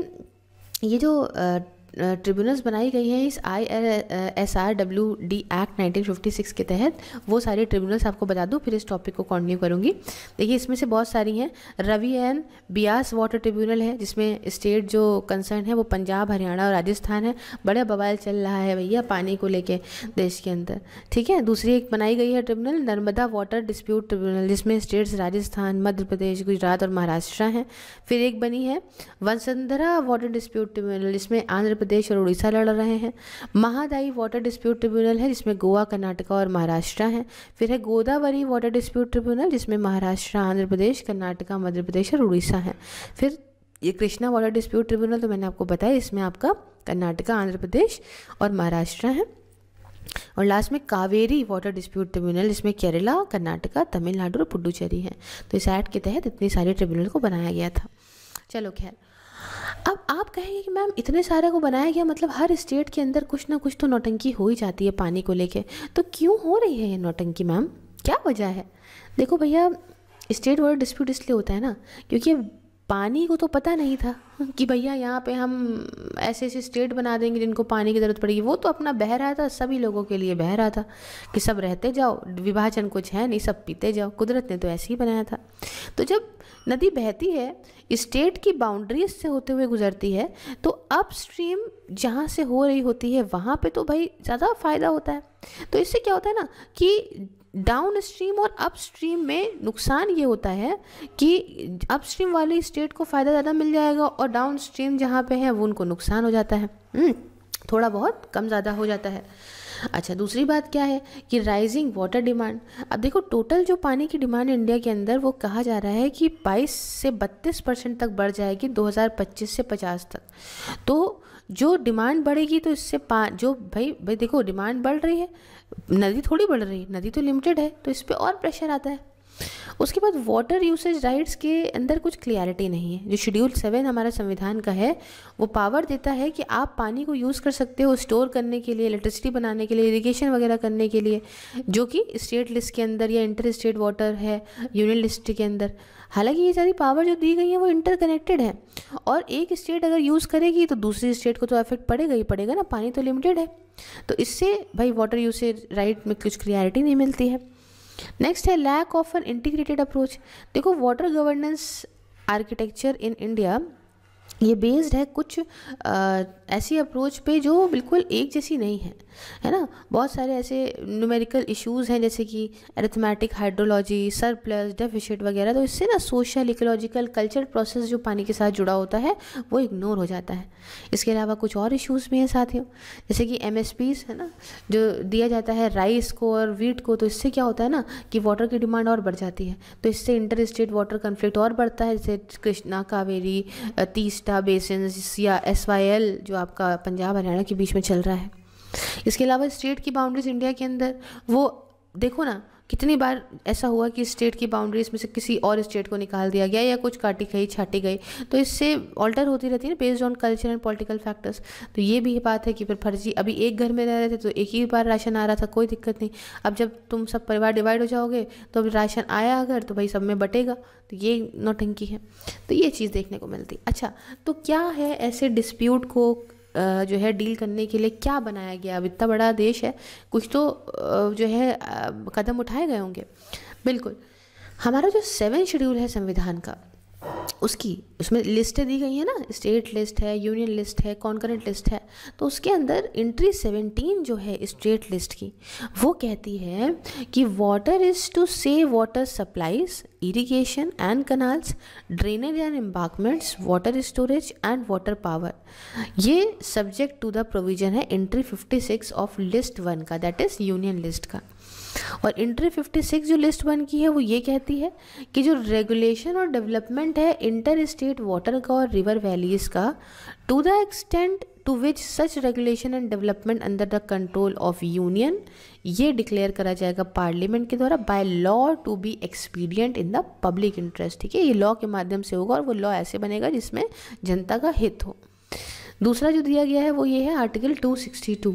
ये जो ट्रिब्यूनल्स बनाई गई हैं इस I S R W D act 1956 के तहत वो सारे ट्रिब्यूनल्स आपको बता दूँ फिर इस टॉपिक को कंटिन्यू करूँगी देखिए इसमें से बहुत सारी हैं Ravi and Beas water tribunal है जिसमें स्टेट जो कंसर्न है वो पंजाब हरियाणा और राजस्थान है बड़ा बवाल चल रहा है भैया पानी को लेके देश के अंदर ठीक है दूसरी एक बनाई गई है tribunal Narmada water dispute tribunal जिसमें स्टेट्स राजस्थान मध्य प्रदेश गुजरात और महाराष्ट्र हैं फिर एक बनी है वंसंधरा वाटर डिस्प्यूट ट्रिब्यूनल जिसमें आंध्र प्रदेश और उड़ीसा लड़ रहे हैं महादाई वाटर डिस्प्यूट ट्रिब्यूनल है जिसमें गोवा कर्नाटका और महाराष्ट्र हैं फिर है गोदावरी वाटर डिस्प्यूट ट्रिब्यूनल जिसमें महाराष्ट्र आंध्र प्रदेश कर्नाटका मध्य प्रदेश और उड़ीसा हैं फिर ये कृष्णा वाटर डिस्प्यूट ट्रिब्यूनल तो मैंने आपको बताया इसमें आपका कर्नाटका आंध्र प्रदेश और महाराष्ट्र है और लास्ट में कावेरी वाटर डिस्प्यूट ट्रिब्यूनल इसमें केरला कर्नाटका तमिलनाडु और पुडुचेरी है तो इस एक्ट के तहत इतनी सारी ट्रिब्यूनल को बनाया गया था चलो खैर अब आप कहेंगे कि मैम इतने सारे को बनाया गया मतलब हर स्टेट के अंदर कुछ ना कुछ तो नौटंकी हो ही जाती है पानी को लेके तो क्यों हो रही है ये नौटंकी मैम क्या वजह है देखो भैया स्टेट वाटर डिस्प्यूट इसलिए होता है ना क्योंकि पानी को तो पता नहीं था कि भैया यहाँ पे हम ऐसे ऐसे स्टेट बना देंगे जिनको पानी की ज़रूरत पड़ेगी वो तो अपना बह रहा था सभी लोगों के लिए बह रहा था कि सब रहते जाओ विभाजन कुछ है नहीं सब पीते जाओ कुदरत ने तो ऐसे ही बनाया था तो जब नदी बहती है स्टेट की बाउंड्रीज से होते हुए गुजरती है तो अप स्ट्रीम जहाँ से हो रही होती है वहाँ पर तो भाई ज़्यादा फ़ायदा होता है तो इससे क्या होता है ना कि डाउन स्ट्रीम और अपस्ट्रीम में नुकसान ये होता है कि अपस्ट्रीम वाले स्टेट को फ़ायदा ज़्यादा मिल जाएगा और डाउन स्ट्रीम जहाँ पे है वो उनको नुकसान हो जाता है हम्म, थोड़ा बहुत कम ज़्यादा हो जाता है अच्छा दूसरी बात क्या है कि राइजिंग वाटर डिमांड अब देखो टोटल जो पानी की डिमांड इंडिया के अंदर वो कहा जा रहा है कि 22 से 32 परसेंट तक बढ़ जाएगी 2025 से 50 तक तो जो डिमांड बढ़ेगी तो इससे पा जो भाई भाई देखो डिमांड बढ़ रही है नदी थोड़ी बढ़ रही नदी तो लिमिटेड है तो इस पर और प्रेशर आता है उसके बाद वाटर यूसेज राइट्स के अंदर कुछ क्लियरिटी नहीं है जो शेड्यूल सेवन हमारा संविधान का है वो पावर देता है कि आप पानी को यूज़ कर सकते हो स्टोर करने के लिए इलेक्ट्रिसिटी बनाने के लिए इरिगेशन वगैरह करने के लिए जो कि स्टेट लिस्ट के अंदर या इंटर स्टेट वाटर है यूनियन लिस्ट के अंदर हालांकि ये सारी पावर जो दी गई है वो इंटरकनेक्टेड है और एक स्टेट अगर यूज़ करेगी तो दूसरी स्टेट को तो इफेक्ट पड़ेगा ही पड़ेगा ना पानी तो लिमिटेड है तो इससे भाई वाटर यूसेज राइट में कुछ क्लियरिटी नहीं मिलती है नेक्स्ट है lack of an integrated approach देखो water governance architecture in India ये बेस्ड है कुछ आ, ऐसी अप्रोच पे जो बिल्कुल एक जैसी नहीं है है ना बहुत सारे ऐसे न्यूमेरिकल इश्यूज हैं जैसे कि एरिथमेटिक हाइड्रोलॉजी सरप्लस डेफिशिट वगैरह तो इससे ना सोशल इकोलॉजिकल कल्चर प्रोसेस जो पानी के साथ जुड़ा होता है वो इग्नोर हो जाता है इसके अलावा कुछ और इश्यूज़ भी हैं साथियों जैसे कि एम है ना जो दिया जाता है राइस को और वीट को तो इससे क्या होता है ना कि वाटर की डिमांड और बढ़ जाती है तो इससे इंटर स्टेट वाटर कन्फ्लिक्ट और बढ़ता है जैसे कृष्णा कावेरी तीसटा बेसिन या एस जो आपका पंजाब हरियाणा के बीच में चल रहा है इसके अलावा स्टेट की बाउंड्रीज इंडिया के अंदर वो देखो ना कितनी बार ऐसा हुआ कि स्टेट की बाउंड्रीज में से किसी और स्टेट को निकाल दिया गया या कुछ काटी गई छाटी गई तो इससे ऑल्टर होती रहती है ना based on culture and political factors तो ये भी बात है कि फिर फर्जी अभी एक घर में रह रहे थे तो एक ही बार राशन आ रहा था कोई दिक्कत नहीं अब जब तुम सब परिवार डिवाइड हो जाओगे तो अब राशन आया अगर तो भाई सब में बटेगा तो ये नौटंकी है तो ये चीज़ देखने को मिलती अच्छा तो क्या है ऐसे डिस्प्यूट को जो है डील करने के लिए क्या बनाया गया अब इतना बड़ा देश है कुछ तो जो है कदम उठाए गए होंगे बिल्कुल हमारा जो सेवन शेड्यूल है संविधान का उसकी उसमें लिस्टें दी गई हैं ना स्टेट लिस्ट है यूनियन लिस्ट है कॉन्करेंट लिस्ट है तो उसके अंदर एंट्री सेवनटीन जो है स्टेट लिस्ट की वो कहती है कि water is to save water supplies irrigation and canals drainage and embankments water storage and water power ये सब्जेक्ट टू द प्रोविजन है entry fifty of list one का दैट इज़ यूनियन लिस्ट का और फिफ्टी 56 जो list one की है वो ये कहती है कि जो रेगुलेशन और डेवलपमेंट है इंटर स्टेट वाटर का और रिवर वैलीज का to the extent to which such regulation and development under the control of union ये डिक्लेयर करा जाएगा पार्लियामेंट के द्वारा by law to be expedient in the public interest ठीक है ये लॉ के माध्यम से होगा और वो लॉ ऐसे बनेगा जिसमें जनता का हित हो दूसरा जो दिया गया है वो ये है आर्टिकल 262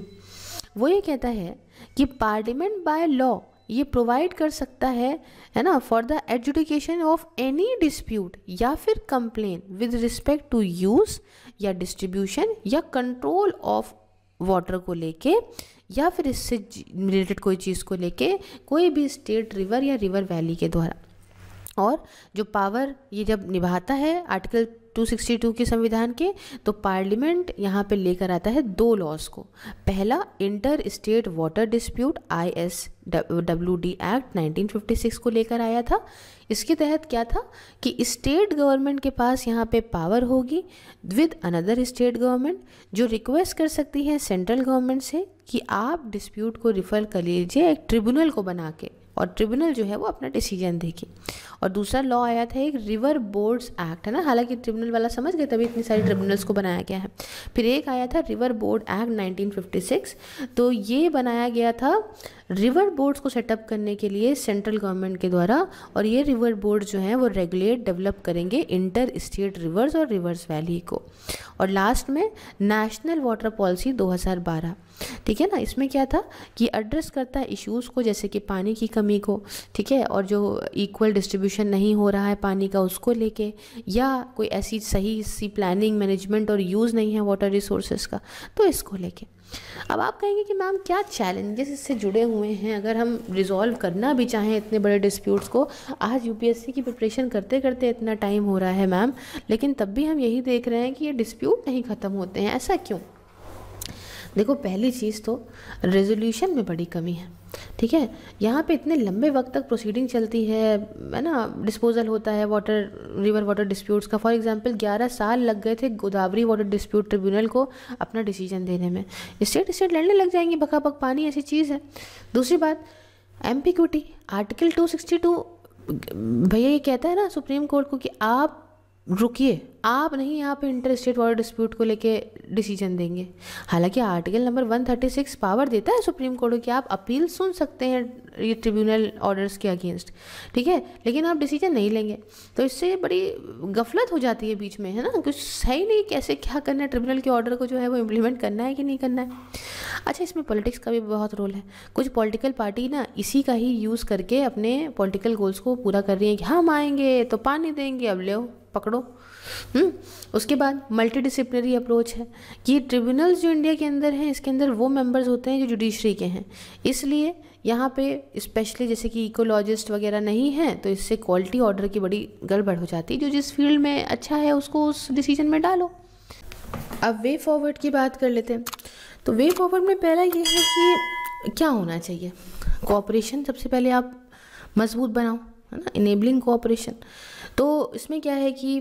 वो ये कहता है कि पार्लियामेंट बाय लॉ ये प्रोवाइड कर सकता है है ना for the adjudication of any dispute या फिर complain with respect to use या डिस्ट्रीब्यूशन या कंट्रोल ऑफ वाटर को लेके या फिर इससे रिलेटेड कोई चीज़ को लेके कोई भी स्टेट रिवर या रिवर वैली के द्वारा और जो पावर ये जब निभाता है आर्टिकल 262 के संविधान के तो पार्लियामेंट यहाँ पे लेकर आता है दो लॉज को पहला inter state water dispute I S W D act 1956 को लेकर आया था इसके तहत क्या था कि स्टेट गवर्नमेंट के पास यहाँ पे पावर होगी विद अनदर स्टेट गवर्नमेंट जो रिक्वेस्ट कर सकती है सेंट्रल गवर्नमेंट से कि आप डिस्प्यूट को रिफ़र कर लीजिए एक ट्रिब्यूनल को बना के और ट्रिब्यूनल जो है वो अपना डिसीजन देगी और दूसरा लॉ आया था एक रिवर बोर्ड्स एक्ट है ना हालांकि ट्रिब्यूनल वाला समझ गए तभी इतनी सारी ट्रिब्यूनल्स को बनाया गया है फिर एक आया था रिवर बोर्ड एक्ट 1956 तो ये बनाया गया था रिवर बोर्ड्स को सेटअप करने के लिए सेंट्रल गवर्नमेंट के द्वारा और ये रिवर बोर्ड जो हैं वो रेगुलेट डेवलप करेंगे इंटर स्टेट रिवर्स और रिवर्स वैली को और लास्ट में नेशनल वाटर पॉलिसी 2012 ठीक है ना इसमें क्या था कि एड्रेस करता है इश्यूज़ को जैसे कि पानी की कमी को ठीक है और जो इक्वल डिस्ट्रीब्यूशन नहीं हो रहा है पानी का उसको लेके या कोई ऐसी सही सी प्लानिंग मैनेजमेंट और यूज़ नहीं है वाटर रिसोर्सेज का तो इसको लेके अब आप कहेंगे कि मैम क्या चैलेंजेस इससे जुड़े हुए हैं अगर हम रिज़ॉल्व करना भी चाहें इतने बड़े डिस्प्यूट्स को आज यूपीएससी की प्रिपरेशन करते करते इतना टाइम हो रहा है मैम लेकिन तब भी हम यही देख रहे हैं कि ये डिस्प्यूट नहीं ख़त्म होते हैं ऐसा क्यों देखो पहली चीज़ तो रेजोल्यूशन में बड़ी कमी है ठीक है यहाँ पे इतने लंबे वक्त तक प्रोसीडिंग चलती है है ना डिस्पोजल होता है वाटर रिवर वाटर डिस्प्यूट्स का फॉर एग्जांपल 11 साल लग गए थे गोदावरी वाटर डिस्प्यूट ट्रिब्यूनल को अपना डिसीजन देने में स्टेट स्टेट लड़ने लग जाएंगे बक पानी ऐसी चीज़ है दूसरी बात एम आर्टिकल टू भैया ये कहता है ना सुप्रीम कोर्ट को कि आप रुकिए आप नहीं यहाँ पे स्टेट वाटर डिस्प्यूट को लेके डिसीजन देंगे हालांकि आर्टिकल नंबर 136 पावर देता है सुप्रीम कोर्ट को कि आप अपील सुन सकते हैं ये ट्रिब्यूनल ऑर्डर्स के अगेंस्ट ठीक है लेकिन आप डिसीजन नहीं लेंगे तो इससे बड़ी गफलत हो जाती है बीच में है ना कुछ सही नहीं कैसे क्या करना है ट्रिब्यूनल के ऑर्डर को जो है वो इम्प्लीमेंट करना है कि नहीं करना है अच्छा इसमें पॉलिटिक्स का भी बहुत रोल है कुछ पॉलिटिकल पार्टी ना इसी का ही यूज़ करके अपने पॉलिटिकल गोल्स को पूरा कर रही है कि हम आएंगे तो पानी देंगे अब लो पकड़ो हुँ? हम्म, उसके बाद मल्टीडिसिप्लिनरी अप्रोच है ये ट्रिब्यूनल्स जो इंडिया के अंदर हैं इसके अंदर वो मेंबर्स होते हैं जो जुडिशरी के हैं इसलिए यहाँ पे स्पेशली जैसे कि इकोलॉजिस्ट वगैरह नहीं हैं तो इससे क्वालिटी ऑर्डर की बड़ी गड़बड़ हो जाती है जो जिस फील्ड में अच्छा है उसको उस डिसीजन में डालो अब वे फॉरवर्ड की बात कर लेते हैं तो वे फॉरवर्ड में पहला ये है कि क्या होना चाहिए कॉपरेशन सबसे पहले आप मजबूत बनाओ है ना इनेबलिंग कॉपरेशन तो इसमें क्या है कि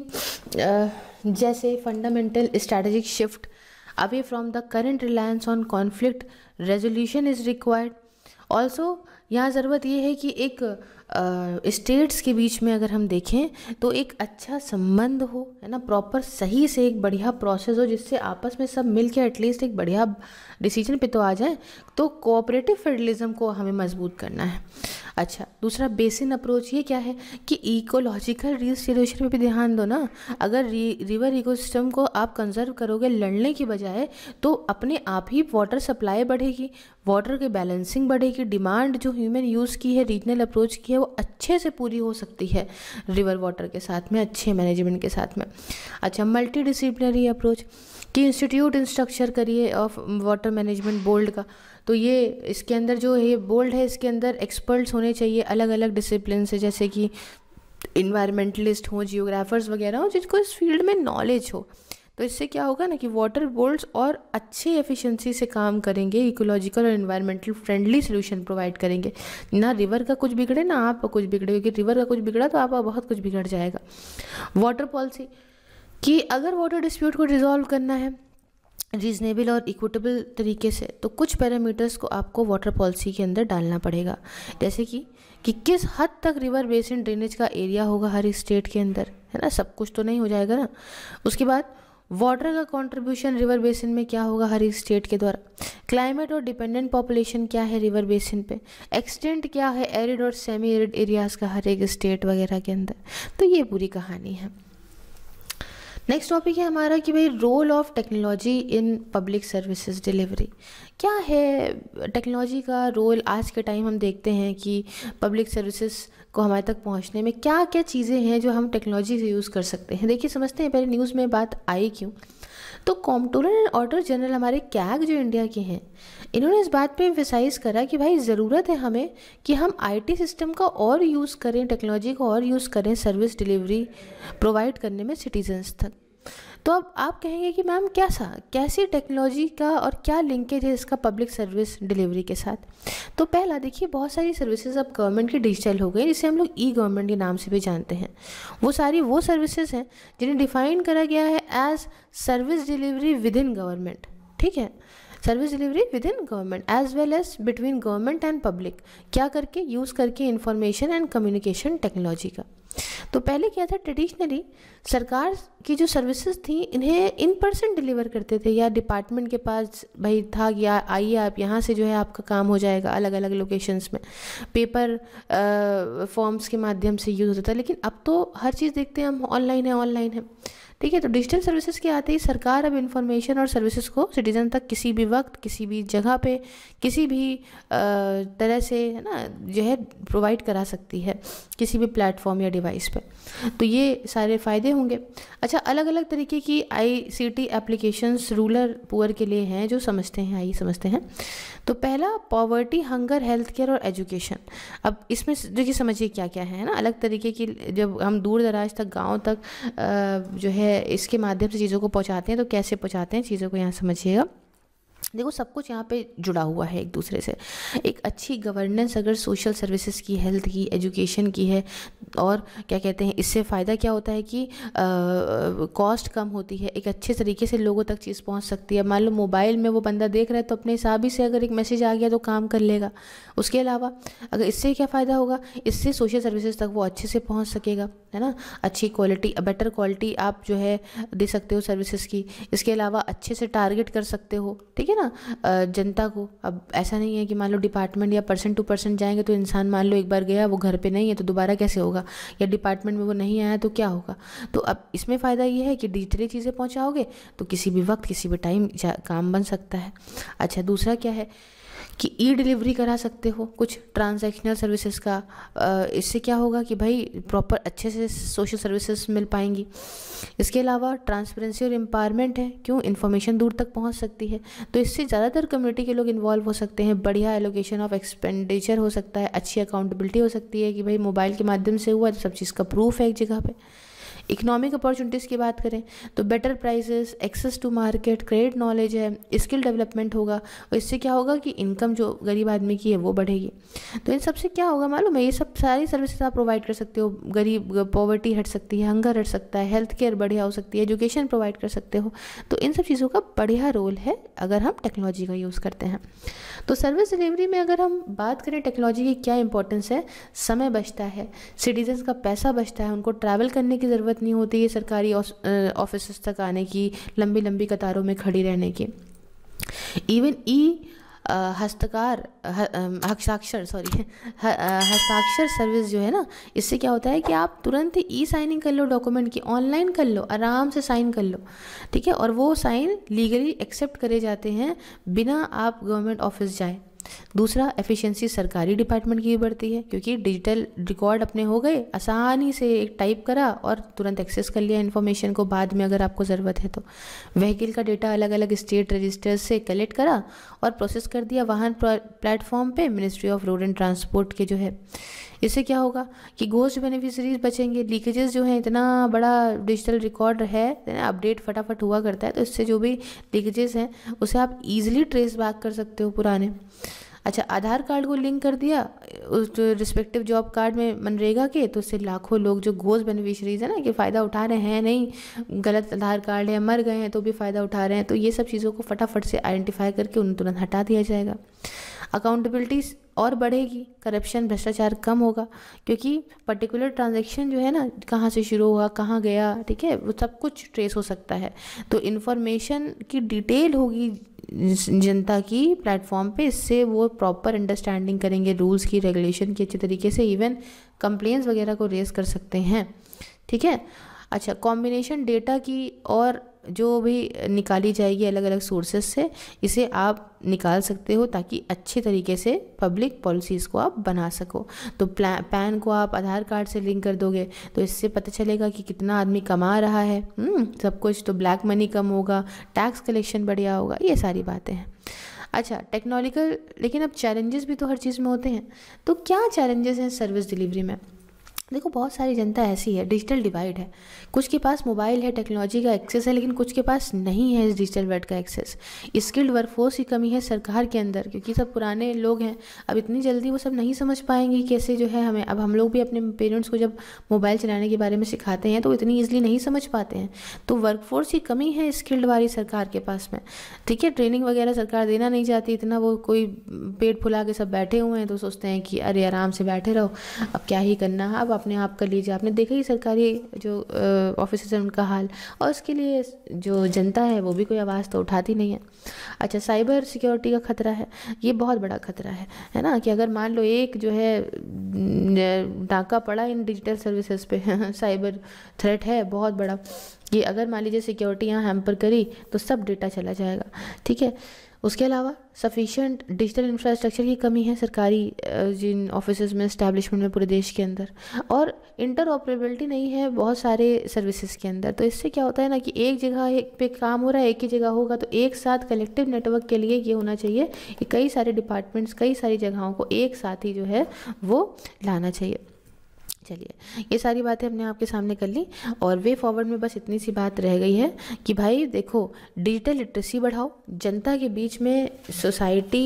जैसे fundamental strategic shift away from the current reliance on conflict resolution is required also यहाँ ज़रूरत यह है कि एक स्टेट्स के बीच में अगर हम देखें तो एक अच्छा संबंध हो है ना प्रॉपर सही से एक बढ़िया प्रोसेस हो जिससे आपस में सब मिलके एटलीस्ट एक बढ़िया डिसीजन पे तो आ जाए तो कोऑपरेटिव फेडरलिज्म को हमें मजबूत करना है अच्छा दूसरा बेसिन अप्रोच ये क्या है कि इकोलॉजिकल रिस्टोरेशन पे भी ध्यान दो ना अगर रि, रिवर इकोसिस्टम को आप कंजर्व करोगे लड़ने की बजाय तो अपने आप ही वाटर सप्लाई बढ़ेगी वाटर की बैलेंसिंग बढ़ेगी डिमांड जो ह्यूमन यूज़ की है रीजनल अप्रोच की है वो अच्छे से पूरी हो सकती है रिवर वाटर के साथ में अच्छे मैनेजमेंट के साथ में अच्छा मल्टी डिसिप्लिनरी अप्रोच कि इंस्टीट्यूट इंस्ट्रक्चर करिए ऑफ वाटर मैनेजमेंट बोर्ड का तो ये इसके अंदर जो ये बोल्ड है इसके अंदर एक्सपर्ट्स होने चाहिए अलग अलग डिसिप्लिन से जैसे कि इन्वायरमेंटलिस्ट हों जियोग्राफर्स वगैरह हों जिनको इस फील्ड में नॉलेज हो तो इससे क्या होगा ना कि वाटर बोल्ड्स और अच्छे एफिशिएंसी से काम करेंगे इकोलॉजिकल और इन्वायरमेंटल फ्रेंडली सोल्यूशन प्रोवाइड करेंगे ना रिवर का कुछ बिगड़े ना आपका कुछ बिगड़े क्योंकि रिवर का कुछ बिगड़ा तो आपका बहुत कुछ बिगड़ जाएगा वाटर पॉलिसी कि अगर वाटर डिस्प्यूट को रिजॉल्व करना है रीजनेबल और इक्विटेबल तरीके से तो कुछ पैरामीटर्स को आपको वाटर पॉलिसी के अंदर डालना पड़ेगा जैसे कि कि किस हद तक रिवर बेसिन ड्रेनेज का एरिया होगा हर स्टेट के अंदर है ना सब कुछ तो नहीं हो जाएगा ना उसके बाद वाटर का कंट्रीब्यूशन रिवर बेसिन में क्या होगा हर एक स्टेट के द्वारा क्लाइमेट और डिपेंडेंट पॉपुलेशन क्या है रिवर बेसिन पे एक्सटेंट क्या है एरिड और सेमी एरिड एरियाज़ का हर एक स्टेट वगैरह के अंदर तो ये पूरी कहानी है नेक्स्ट टॉपिक है हमारा कि भाई role of technology in public services delivery क्या है टेक्नोलॉजी का रोल आज के टाइम हम देखते हैं कि पब्लिक सर्विसेज को हमारे तक पहुंचने में क्या क्या चीज़ें हैं जो हम टेक्नोलॉजी से यूज़ कर सकते हैं देखिए समझते हैं पहले न्यूज़ में बात आई क्यों तो कॉम्टोलर एंड ऑर्डर जनरल हमारे कैग जो इंडिया के हैं इन्होंने इस बात पे एम्फेसाइज़ करा कि भाई ज़रूरत है हमें कि हम आईटी सिस्टम का और यूज़ करें टेक्नोलॉजी का और यूज़ करें सर्विस डिलीवरी प्रोवाइड करने में सिटीजन्स तक तो अब आप कहेंगे कि मैम क्या सा कैसी टेक्नोलॉजी का और क्या लिंकेज है इसका पब्लिक सर्विस डिलीवरी के साथ तो पहला देखिए बहुत सारी सर्विसेज अब गवर्नमेंट की डिजिटल हो गई जिसे हम लोग ई गवर्नमेंट के नाम से भी जानते हैं वो सारी वो सर्विसेज हैं जिन्हें डिफाइन करा गया है as service delivery within government ठीक है service delivery within government as well as between government and public क्या करके यूज़ करके इंफॉर्मेशन एंड कम्युनिकेशन टेक्नोलॉजी का तो पहले क्या था ट्रेडिशनली सरकार की जो सर्विसेज थी इन्हें इन पर्सन डिलीवर करते थे या डिपार्टमेंट के पास भाई था या आइए आप यहाँ से जो है आपका काम हो जाएगा अलग अलग लोकेशंस में पेपर फॉर्म्स के माध्यम से यूज़ होता था लेकिन अब तो हर चीज़ देखते हैं हम ऑनलाइन है ऑनलाइन है ठीक है तो डिजिटल सर्विसेज के आते ही सरकार अब इन्फॉर्मेशन और सर्विसेज को सिटीज़न तक किसी भी वक्त किसी भी जगह पे किसी भी तरह से है ना जो है प्रोवाइड करा सकती है किसी भी प्लेटफॉर्म या डिवाइस पे तो ये सारे फ़ायदे होंगे अच्छा अलग अलग तरीके की I C T rural poor के लिए हैं जो समझते हैं आई समझते हैं तो पहला पॉवर्टी हंगर हेल्थ केयर और एजुकेशन अब इसमें देखिए समझिए क्या क्या है ना अलग तरीके की जब हम दूर दराज तक गाँव तक जो है इसके माध्यम से चीज़ों को पहुँचाते हैं तो कैसे पहुँचाते हैं चीज़ों को यहाँ समझिएगा देखो सब कुछ यहाँ पे जुड़ा हुआ है एक दूसरे से एक अच्छी गवर्नेंस अगर सोशल सर्विसेज की हेल्थ की एजुकेशन की है और क्या कहते हैं इससे फ़ायदा क्या होता है कि कॉस्ट कम होती है एक अच्छे तरीके से लोगों तक चीज़ पहुँच सकती है मान लो मोबाइल में वो बंदा देख रहा है तो अपने हिसाब ही से अगर एक मैसेज आ गया तो काम कर लेगा उसके अलावा अगर इससे क्या फ़ायदा होगा इससे सोशल सर्विसेज तक वो अच्छे से पहुँच सकेगा है ना अच्छी क्वालिटी बेटर क्वालिटी आप जो है दे सकते हो सर्विसेज की इसके अलावा अच्छे से टारगेट कर सकते हो ठीक है ना ना जनता को अब ऐसा नहीं है कि मान लो डिपार्टमेंट या पर्सन टू पर्सन जाएंगे तो इंसान मान लो एक बार गया वो घर पे नहीं है तो दोबारा कैसे होगा या डिपार्टमेंट में वो नहीं आया तो क्या होगा तो अब इसमें फ़ायदा ये है कि डिजिटली चीज़ें पहुँचाओगे तो किसी भी वक्त किसी भी टाइम काम बन सकता है अच्छा दूसरा क्या है कि ई डिलीवरी करा सकते हो कुछ ट्रांजैक्शनल सर्विसेज का इससे क्या होगा कि भाई प्रॉपर अच्छे से सोशल सर्विसेज मिल पाएंगी इसके अलावा ट्रांसपेरेंसी और एम्पावरमेंट है क्यों इन्फॉर्मेशन दूर तक पहुंच सकती है तो इस उससे ज़्यादातर कम्युनिटी के लोग इन्वॉल्व हो सकते हैं बढ़िया एलोकेशन ऑफ एक्सपेंडिचर हो सकता है अच्छी अकाउंटेबिलिटी हो सकती है कि भाई मोबाइल के माध्यम से हुआ तो सब चीज़ का प्रूफ है एक जगह पर इकोनॉमिक अपॉर्चुनिटीज़ की बात करें तो better prices access to market credit knowledge है स्किल डेवलपमेंट होगा और इससे क्या होगा कि इनकम जो गरीब आदमी की है वो बढ़ेगी तो इन सबसे क्या होगा मालूम है ये सब सारी सर्विसेज आप प्रोवाइड कर सकते हो गरीब पॉवर्टी हट सकती है हंगर हट सकता है हेल्थ केयर बढ़िया हो सकती है एजुकेशन प्रोवाइड कर सकते हो तो इन सब चीज़ों का बढ़िया रोल है अगर हम टेक्नोलॉजी का यूज़ करते हैं तो सर्विस डिलीवरी में अगर हम बात करें टेक्नोलॉजी की क्या इंपॉर्टेंस है समय बचता है सिटीजन्स का पैसा बचता है उनको ट्रैवल करने की ज़रूरत ज़रूरत नहीं होती है सरकारी ऑफिस तक आने की लंबी लंबी कतारों में खड़ी रहने की इवन ई हस्तकार हस्ताक्षर सॉरी हस्ताक्षर सर्विस जो है ना इससे क्या होता है कि आप तुरंत ही ई साइनिंग कर लो डॉक्यूमेंट की ऑनलाइन कर लो आराम से साइन कर लो ठीक है और वो साइन लीगली एक्सेप्ट करे जाते हैं बिना आप गवर्नमेंट ऑफिस जाए दूसरा एफिशिएंसी सरकारी डिपार्टमेंट की भी बढ़ती है क्योंकि डिजिटल रिकॉर्ड अपने हो गए आसानी से एक टाइप करा और तुरंत एक्सेस कर लिया इन्फॉर्मेशन को बाद में अगर आपको ज़रूरत है तो व्हीकल का डेटा अलग अलग स्टेट रजिस्टर से कलेक्ट करा और प्रोसेस कर दिया वाहन प्लेटफॉर्म पर ministry of road and transport के जो है इससे क्या होगा कि गोस्ट बेनिफिशरीज बचेंगे लीकेजेस जो हैं इतना बड़ा डिजिटल रिकॉर्ड है अपडेट फटाफट हुआ करता है तो इससे जो भी लीकेजेस हैं उसे आप इजीली ट्रेस बैक कर सकते हो पुराने अच्छा आधार कार्ड को लिंक कर दिया उस तो रिस्पेक्टिव जॉब कार्ड में मनरेगा के तो उससे लाखों लोग जो गोज बेनिफिशरीज है ना कि फ़ायदा उठा रहे हैं नहीं गलत आधार कार्ड है मर गए हैं तो भी फ़ायदा उठा रहे हैं तो ये सब चीज़ों को फटाफट से आइडेंटिफाई करके उन्हें तुरंत हटा दिया जाएगा अकाउंटेबिलिटी और बढ़ेगी करप्शन भ्रष्टाचार कम होगा क्योंकि पर्टिकुलर ट्रांजेक्शन जो है ना कहाँ से शुरू हुआ कहाँ गया ठीक है वो सब कुछ ट्रेस हो सकता है तो इन्फॉर्मेशन की डिटेल होगी जनता की प्लेटफॉर्म पे इससे वो प्रॉपर अंडरस्टैंडिंग करेंगे रूल्स की रेगुलेशन की अच्छे तरीके से इवन कंप्लेंट्स वगैरह को रेज कर सकते हैं ठीक है अच्छा कॉम्बिनेशन डेटा की और जो भी निकाली जाएगी अलग अलग सोर्सेस से इसे आप निकाल सकते हो ताकि अच्छे तरीके से पब्लिक पॉलिसीज़ को आप बना सको तो पैन को आप आधार कार्ड से लिंक कर दोगे तो इससे पता चलेगा कि कितना आदमी कमा रहा है हम्म, सब कुछ तो ब्लैक मनी कम होगा टैक्स कलेक्शन बढ़िया होगा ये सारी बातें हैं अच्छा टेक्नोलॉजिकल लेकिन अब चैलेंजेस भी तो हर चीज़ में होते हैं तो क्या चैलेंजेस हैं सर्विस डिलीवरी में देखो बहुत सारी जनता ऐसी है डिजिटल डिवाइड है कुछ के पास मोबाइल है टेक्नोलॉजी का एक्सेस है लेकिन कुछ के पास नहीं है इस डिजिटल वर्ल्ड का एक्सेस स्किल्ड वर्कफोर्स की कमी है सरकार के अंदर क्योंकि सब पुराने लोग हैं अब इतनी जल्दी वो सब नहीं समझ पाएंगे कैसे जो है हमें अब हम लोग भी अपने पेरेंट्स को जब मोबाइल चलाने के बारे में सिखाते हैं तो इतनी ईजिली नहीं समझ पाते हैं तो वर्कफोर्स की कमी है स्किल्ड वाली सरकार के पास में ठीक है ट्रेनिंग वगैरह सरकार देना नहीं चाहती इतना वो कोई पेट फुला के सब बैठे हुए हैं तो सोचते हैं कि अरे आराम से बैठे रहो अब क्या ही करना है अब अपने आप कर लीजिए आपने देखा ही सरकारी जो ऑफिसर्स हैं उनका हाल और उसके लिए जो जनता है वो भी कोई आवाज़ तो उठाती नहीं है अच्छा साइबर सिक्योरिटी का खतरा है ये बहुत बड़ा खतरा है है ना कि अगर मान लो एक जो है डाका पड़ा इन डिजिटल सर्विसेज पे साइबर थ्रेट है बहुत बड़ा कि अगर मान लीजिए सिक्योरिटी यहाँ हैम्पर करी तो सब डेटा चला जाएगा ठीक है उसके अलावा सफिशेंट डिजिटल इंफ्रास्ट्रक्चर की कमी है सरकारी जिन ऑफिस में इस्टेब्लिशमेंट में पूरे देश के अंदर और इंटर ऑपरेबिलिटी नहीं है बहुत सारे सर्विसेज के अंदर तो इससे क्या होता है ना कि एक जगह एक पे काम हो रहा है एक ही जगह होगा तो एक साथ कलेक्टिव नेटवर्क के लिए ये होना चाहिए कि कई सारे डिपार्टमेंट्स कई सारी जगहों को एक साथ ही जो है वो लाना चाहिए चलिए ये सारी बातें हमने आपके सामने कर ली और वे फॉरवर्ड में बस इतनी सी बात रह गई है कि भाई देखो डिजिटल लिटरेसी बढ़ाओ जनता के बीच में सोसाइटी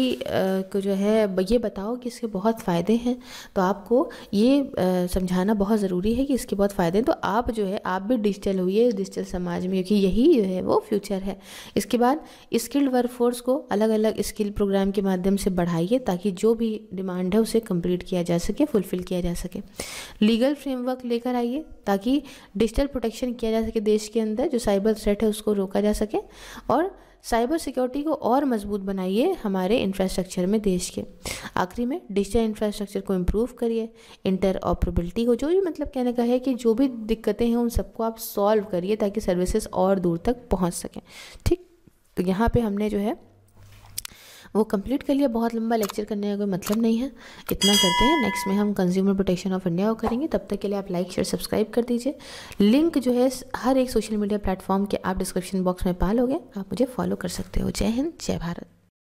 को जो है ये बताओ कि इसके बहुत फ़ायदे हैं तो आपको ये समझाना बहुत ज़रूरी है कि इसके बहुत फ़ायदे हैं तो आप जो है आप भी डिजिटल हुई डिजिटल समाज में क्योंकि यही जो है वो फ्यूचर है इसके बाद स्किल्ड वर्कफोर्स को अलग अलग स्किल प्रोग्राम के माध्यम से बढ़ाइए ताकि जो भी डिमांड है उसे कम्प्लीट किया जा सके फुलफ़िल किया जा सके लीगल फ्रेमवर्क लेकर आइए ताकि डिजिटल प्रोटेक्शन किया जा सके देश के अंदर जो साइबर थ्रेट है उसको रोका जा सके और साइबर सिक्योरिटी को और मजबूत बनाइए हमारे इंफ्रास्ट्रक्चर में देश के आखिरी में डिजिटल इंफ्रास्ट्रक्चर को इम्प्रूव करिए इंटर ऑपरेबिलिटी को जो भी मतलब कहने का है कि जो भी दिक्कतें हैं उन सबको आप सॉल्व करिए ताकि सर्विसेज और दूर तक पहुंच सकें ठीक तो यहाँ पे हमने जो है वो कंप्लीट कर लिया बहुत लंबा लेक्चर करने का कोई मतलब नहीं है इतना करते हैं नेक्स्ट में हम कंज्यूमर प्रोटेक्शन ऑफ इंडिया को करेंगे तब तक के लिए आप लाइक शेयर सब्सक्राइब कर दीजिए लिंक जो है हर एक सोशल मीडिया प्लेटफॉर्म के आप डिस्क्रिप्शन बॉक्स में पालोगे आप मुझे फॉलो कर सकते हो जय हिंद जय भारत